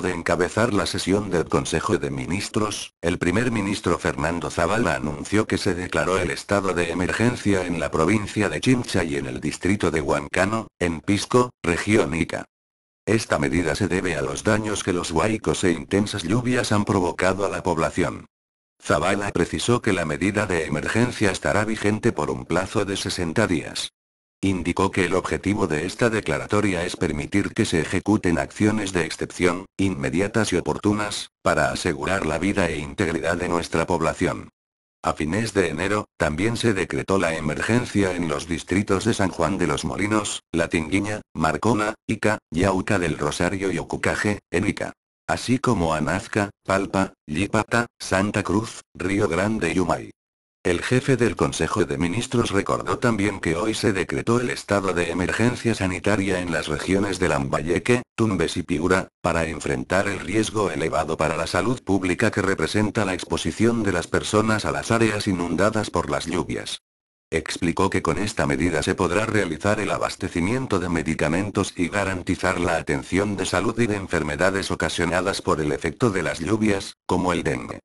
de encabezar la sesión del Consejo de Ministros, el primer ministro Fernando Zavala anunció que se declaró el estado de emergencia en la provincia de Chincha y en el distrito de Huancano, en Pisco, región Ica. Esta medida se debe a los daños que los huaicos e intensas lluvias han provocado a la población. Zavala precisó que la medida de emergencia estará vigente por un plazo de 60 días indicó que el objetivo de esta declaratoria es permitir que se ejecuten acciones de excepción, inmediatas y oportunas, para asegurar la vida e integridad de nuestra población. A fines de enero, también se decretó la emergencia en los distritos de San Juan de los Molinos, La Tinguiña, Marcona, Ica, Yauca del Rosario y Ocucaje, en Ica. Así como Anazca, Palpa, Yipata, Santa Cruz, Río Grande y Humay. El jefe del Consejo de Ministros recordó también que hoy se decretó el estado de emergencia sanitaria en las regiones de Lambayeque, Tumbes y Piura, para enfrentar el riesgo elevado para la salud pública que representa la exposición de las personas a las áreas inundadas por las lluvias. Explicó que con esta medida se podrá realizar el abastecimiento de medicamentos y garantizar la atención de salud y de enfermedades ocasionadas por el efecto de las lluvias, como el dengue.